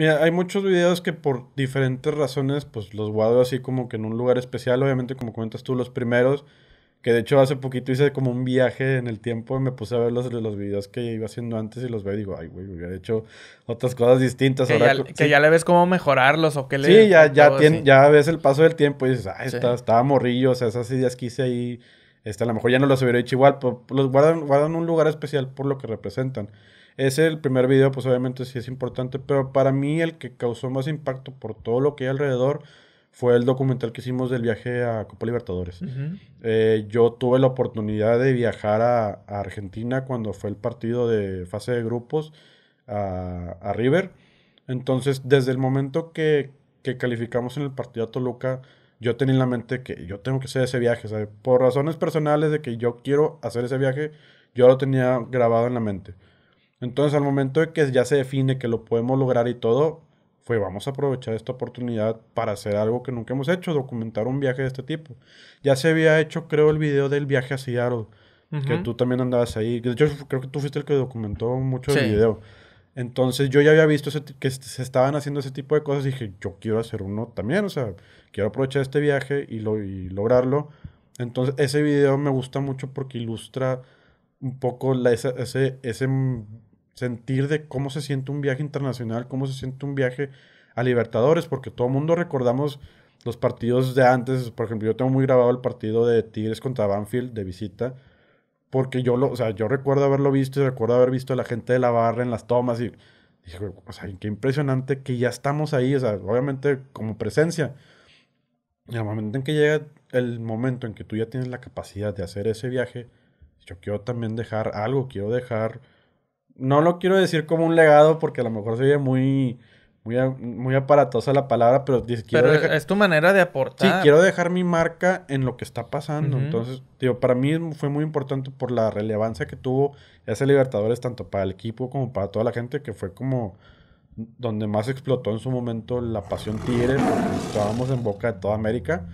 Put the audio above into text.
Mira, hay muchos videos que por diferentes razones, pues los guardo así como que en un lugar especial. Obviamente, como comentas tú, los primeros, que de hecho hace poquito hice como un viaje en el tiempo y me puse a ver los, videos que iba haciendo antes y los veo y digo, ay, güey, hubiera hecho otras cosas distintas. Que, ya, le ves cómo mejorarlos o qué le... Sí, ya, ya, ves el paso del tiempo y dices, ay, ah, estaba morrillo, o sea, esas ideas que hice ahí esta a lo mejor ya no los hubiera dicho igual, pero los guardan, guardan un lugar especial por lo que representan. Ese, el primer video, pues obviamente sí es importante, pero para mí el que causó más impacto por todo lo que hay alrededor fue el documental que hicimos del viaje a Copa Libertadores. Eh, yo tuve la oportunidad de viajar a, Argentina cuando fue el partido de fase de grupos a, River. Entonces, desde el momento que, que, calificamos en el partido a Toluca, yo tenía en la mente que yo tengo que hacer ese viaje. Por razones personales de que yo quiero hacer ese viaje, yo lo tenía grabado en la mente. Entonces, al momento de que ya se define que lo podemos lograr y todo, fue vamos a aprovechar esta oportunidad para hacer algo que nunca hemos hecho, documentar un viaje de este tipo. Ya se había hecho, creo, el video del viaje a Seattle, que tú también andabas ahí. Yo creo que tú fuiste el que documentó mucho el video. Entonces yo ya había visto que se estaban haciendo ese tipo de cosas y dije, yo quiero hacer uno también, o sea, quiero aprovechar este viaje y, lograrlo. Entonces ese video me gusta mucho porque ilustra un poco la, ese, ese sentir de cómo se siente un viaje internacional, cómo se siente un viaje a Libertadores, porque todo el mundo recordamos los partidos de antes, por ejemplo, yo tengo muy grabado el partido de Tigres contra Banfield de visita, porque yo lo, o sea, yo recuerdo haberlo visto y recuerdo haber visto a la gente de la barra en las tomas y dije, o sea, qué impresionante que ya estamos ahí, o obviamente como presencia. Y al momento en que llega el momento en que tú ya tienes la capacidad de hacer ese viaje, yo quiero también dejar algo, quiero dejar, no lo quiero decir como un legado porque a lo mejor sería muy, muy, aparatosa la palabra, pero es tu manera de aportar. Sí, quiero dejar mi marca en lo que está pasando. Entonces, digo, para mí fue muy importante por la relevancia que tuvo ese Libertadores, tanto para el equipo como para toda la gente, que fue como donde más explotó en su momento la pasión tigre, porque estábamos en boca de toda América.